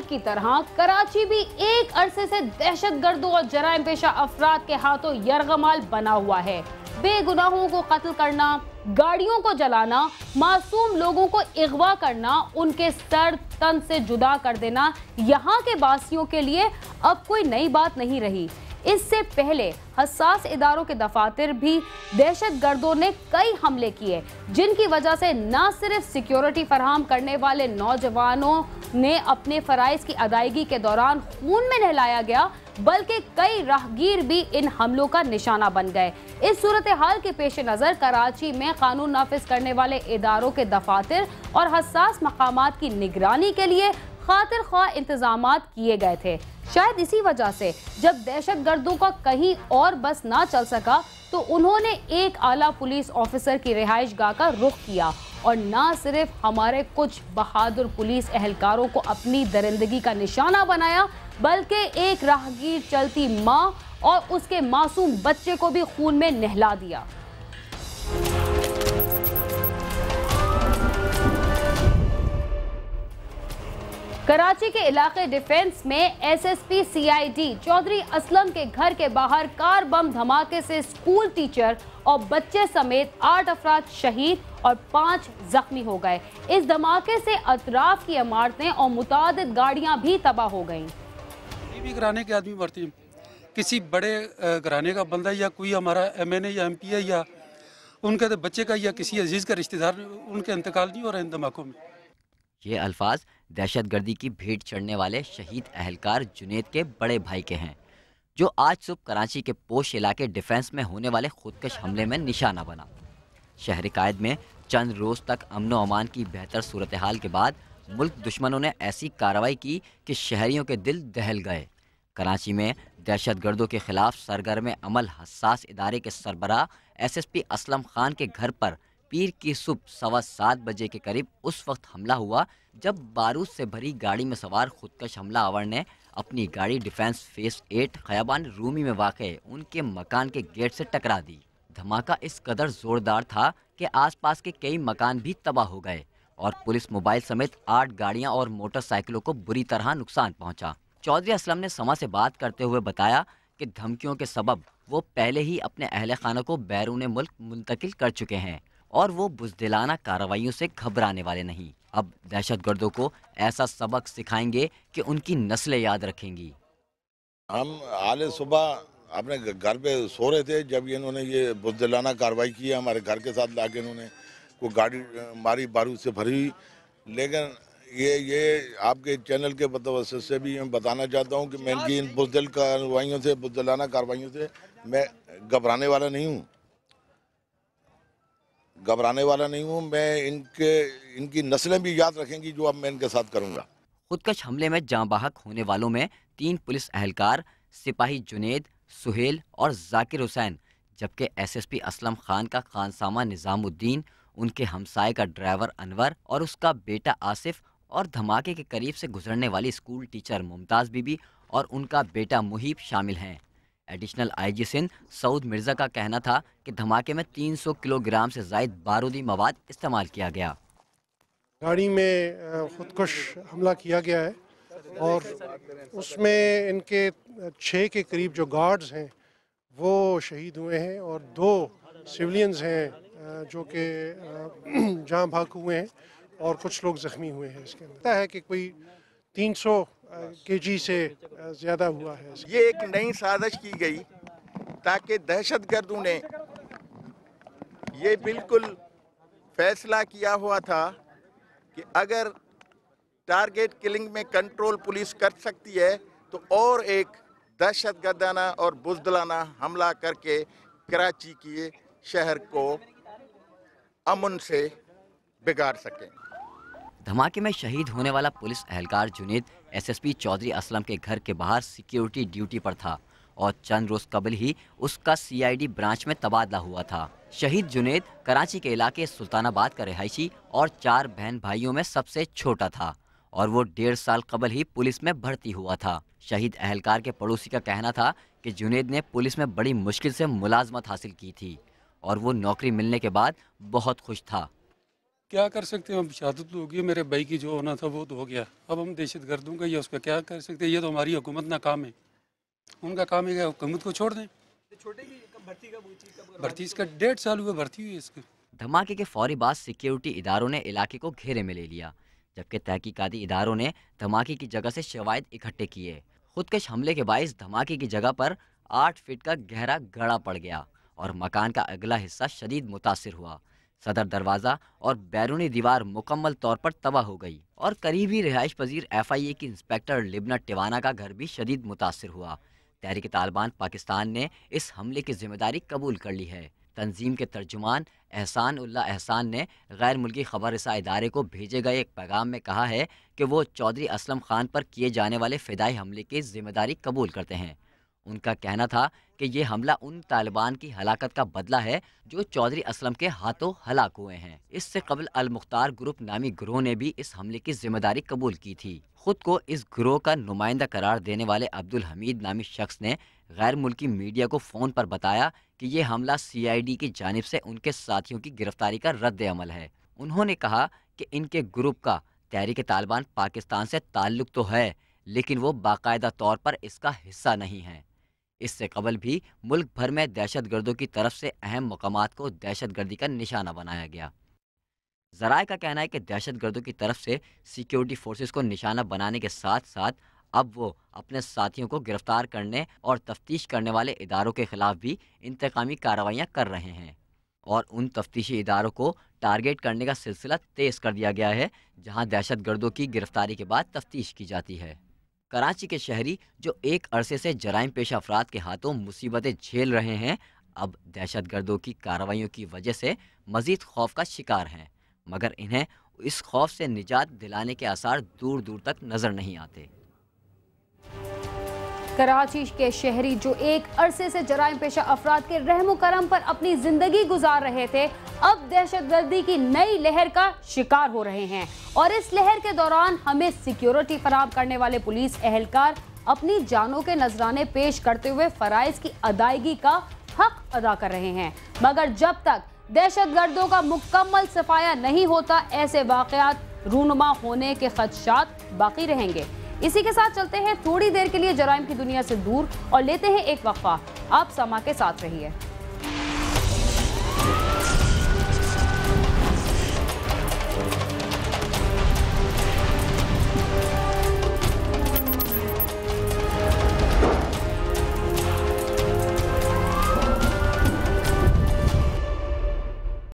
मुल्क की तरह कराची भी एक अरसे से दहशत गर्दों और जराइम पेशा अफराद के हाथों यरगमाल बना हुआ है बेगुनाहों को कत्ल करना गाड़ियों को जलाना मासूम लोगों को अगवा करना उनके सर तन से जुदा कर देना यहाँ के बासियों के लिए अब कोई नई बात नहीं रही इससे पहले हसास इदारों के दफातर भी दहशत गर्दों ने कई हमले किए जिनकी वजह से न सिर्फ सिक्योरिटी फराहम करने वाले नौजवानों ने अपने फ़राइज़ की अदायगी के दौरान खून में नहलाया गया बल्कि कई राहगीर भी इन हमलों का निशाना बन गए इस सूरत हाल के पेश नज़र कराची में कानून नाफिज करने वाले इदारों के दफातर और हसास मकाम की निगरानी के लिए खातर खा इंतजाम किए गए थे शायद इसी वजह से जब दहशत गर्दों का कहीं और बस ना चल सका तो उन्होंने एक आला पुलिस ऑफिसर की रिहाइश गाह का रुख किया और ना सिर्फ हमारे कुछ बहादुर पुलिस एहलकारों को अपनी दरिंदगी का निशाना बनाया बल्कि एक राहगीर चलती माँ और उसके मासूम बच्चे को भी खून में नहला दिया कराची के इलाके डिफेंस में एसएसपी सीआईडी चौधरी असलम के घर के बाहर कार बम धमाके से स्कूल टीचर और बच्चे समेत आठ अफराद शहीद और पांच जख्मी हो गए इस धमाके से अतराफ की इमारतें और मुताद गाड़ियां भी तबाह हो गईं। कराने के आदमी मरती किसी बड़े घराने का बंदा या कोई हमारा एम एन ए या एम पी ए या उनके तो बच्चे का या किसी अजीज़ का रिश्तेदार उनके इंतकाल नहीं हो रहे इन धमाकों में ये अल्फाज दहशतगर्दी की भेंट चढ़ने वाले शहीद अहलकार जुनेद के बड़े भाई के हैं जो आज सुबह कराची के पोश इलाके डिफेंस में होने वाले खुदकश हमले में निशाना बना शहर कायद में चंद रोज़ तक अमन अमान की बेहतर सूरत हाल के बाद मुल्क दुश्मनों ने ऐसी कार्रवाई की कि शहरीों के दिल दहल गए कराची में दहशत गर्दों के खिलाफ सरगर्म अमल हसास इदारे के सरबरा S S P Aslam Khan के घर पर पीर की सुबह सवा सात बजे के करीब उस वक्त हमला हुआ जब बारूद से भरी गाड़ी में सवार खुदकश हमला आवर ने अपनी गाड़ी defence phase eight Khayaban Rumi में वाक़ उनके मकान के गेट से टकरा दी धमाका इस कदर ज़ोरदार था कि आसपास के कई मकान भी तबाह हो गए और पुलिस मोबाइल समेत आठ गाड़ियां और मोटरसाइकिलों को बुरी तरह नुकसान पहुंचा। चौधरी असलम ने समा से बात करते हुए बताया कि धमकियों के सबब वो पहले ही अपने अहल खानों को बैरून मुल्क मुंतकिल कर चुके हैं और वो बुजदिलाना कार्रवाइयों से घबराने वाले नहीं अब दहशत गर्दों को ऐसा सबक सिखाएंगे कि उनकी नस्लें याद रखेंगी हम आले सुबह अपने घर पे सो रहे थे जब इन्होंने ये बुजदिलाना कार्रवाई की हमारे घर के साथ लाके इन्होंने को गाड़ी मारी बारूद से भरी लेकिन ये ये आपके चैनल के बदवस से भी मैं बताना चाहता हूँ कि मैं इन बुजदिल कार्रवाइयों से बुजदिलाना कार्रवाइयों से मैं घबराने वाला नहीं हूँ घबराने वाला नहीं हूँ मैं इनके इनकी नस्लें भी याद रखेंगी जो अब मैं इनके साथ करूँगा खुदकश हमले में जाँबाहक होने वालों में तीन पुलिस अहलकार सिपाही जुनेद सुहेल और जाकिर हुसैन जबकि एसएसपी असलम खान का खानसामा निज़ामुद्दीन उनके हमसाए का ड्राइवर अनवर और उसका बेटा आसिफ और धमाके के करीब से गुजरने वाली स्कूल टीचर मुमताज़ बीबी और उनका बेटा मुहिब शामिल हैं एडिशनल आईजी सिंह सऊद मिर्जा का कहना था कि धमाके में 300 किलोग्राम से जायद बारूदी मवाद इस्तेमाल किया गया गाड़ी में खुदकुश हमला किया गया है और उसमें इनके छः के करीब जो गार्ड्स हैं वो शहीद हुए हैं और दो सिविलियंस हैं जो कि जहाँ भाग हुए हैं और कुछ लोग ज़ख्मी हुए हैं इसके लगता है कि कोई 300 केजी से ज़्यादा हुआ है ये एक नई साजिश की गई ताकि दहशत गर्दों ने ये बिल्कुल फैसला किया हुआ था कि अगर टारगेट किलिंग में कंट्रोल पुलिस कर सकती है तो और एक दहशत गर्दाना और बुजदलाना हमला करके कराची के शहर को अमन से बिगाड़ सकें धमाके में शहीद होने वाला पुलिस एहलकार जुनेद एसएसपी चौधरी असलम के घर के बाहर सिक्योरिटी ड्यूटी पर था और चंद रोज कबल ही उसका सीआईडी ब्रांच में तबादला हुआ था शहीद जुनेद कराची के इलाके सुल्तानाबाद का रिहायशी और चार बहन भाइयों में सबसे छोटा था और वो डेढ़ साल कबल ही पुलिस में भर्ती हुआ था शहीद अहलकार के पड़ोसी का कहना था कि जुनेद ने पुलिस में बड़ी मुश्किल से मुलाजमत हासिल की थी और वो नौकरी मिलने के बाद बहुत खुश था क्या कर सकते हैं हम शहादत तो होगी मेरे भाई की जो होना था वो तो हो गया अब हम दहशत गर्दों का या उसका क्या कर सकते हैं ये तो हमारी हुकूमत ना काम है उनका काम है हुकूमत को छोड़ दें भर्ती इसका डेढ़ साल हुआ भर्ती हुई इसकी धमाके के फौरी बाद सिक्योरिटी इदारों ने इलाके को घेरे में ले लिया जबकि तहकीकती इदारों ने धमाके की जगह से शवायद इकट्ठे किए खुदकश हमले के बायस धमाके की जगह पर आठ फीट का गहरा गड़ा पड़ गया और मकान का अगला हिस्सा शदीद मुतासर हुआ सदर दरवाज़ा और बैरूनी दीवार मुकम्मल तौर पर तबाह हो गई और करीबी रिहाइश पजीर एफ आई ए की इंस्पेक्टर लिबना टिवाना का घर भी शदीद मुतासर हुआ तहरीक तालिबान पाकिस्तान ने इस हमले की जिम्मेदारी कबूल कर ली है तंजीम के तर्जुमान एहसान उल्ला एहसान ने गैर मुल्की खबर रसा इदारे को भेजे गए एक पैगाम में कहा है कि वो चौधरी असलम खान पर किए जाने वाले फिदाई हमले की जिम्मेदारी कबूल करते हैं उनका कहना था कि ये हमला उन तालिबान की हलाकत का बदला है जो चौधरी असलम के हाथों हलाक हुए हैं इससे कबल अल मुख्तार ग्रुप नामी ग्रोह ने भी इस हमले की जिम्मेदारी कबूल की थी खुद को इस ग्रोह का नुमाइंदा करार देने वाले अब्दुल हमीद नामी शख्स ने गैर मुल्की मीडिया को फ़ोन पर बताया कि ये हमला डी की जानब से उनके साथियों की गिरफ्तारी का रद्द अमल है उन्होंने कहा कि इनके ग्रुप का तहरीक तालिबान पाकिस्तान से ताल्लुक़ तो है लेकिन वो बाकायदा तौर पर इसका हिस्सा नहीं है इससे कबल भी मुल्क भर में दहशत गर्दों की तरफ से अहम मकाम को दहशत गर्दी का निशाना बनाया गया जराए का कहना है कि दहशत गर्दों की तरफ से सिक्योरिटी फोर्सेस को निशाना बनाने के साथ साथ अब वो अपने साथियों को गिरफ्तार करने और तफ्तीश करने वाले इदारों के खिलाफ भी इंतकामी कार्रवाइयाँ कर रहे हैं और उन तफ्तीशी इदारों को टारगेट करने का सिलसिला तेज़ कर दिया गया है जहाँ दहशत गर्दों की गिरफ्तारी के बाद तफ्तीश की जाती है कराची के शहरी जो एक अरसे से जराइम पेशा अफराद के हाथों मुसीबतें झेल रहे हैं अब दहशत गर्दों की कार्रवाइयों की वजह से मजीद खौफ का शिकार हैं मगर इन्हें इस खौफ से निजात दिलाने के आसार दूर दूर तक नज़र नहीं आते कराची के शहरी जो एक अरसे से जराइम पेशा अफराद के रहम करम पर अपनी जिंदगी गुजार रहे थे अब दहशतगर्दी की नई लहर का शिकार हो रहे हैं और इस लहर के दौरान हमें सिक्योरिटी फराम करने वाले पुलिस एहलकार अपनी जानों के नजराने पेश करते हुए फराइज की अदायगी का हक अदा कर रहे हैं मगर जब तक दहशतगर्दों का मुकम्मल सफाया नहीं होता ऐसे वाकयात रूनमा होने के खदशात बाकी रहेंगे इसी के साथ चलते हैं थोड़ी देर के लिए जराइम की दुनिया से दूर और लेते हैं एक वक्फा आप समा के साथ रहिए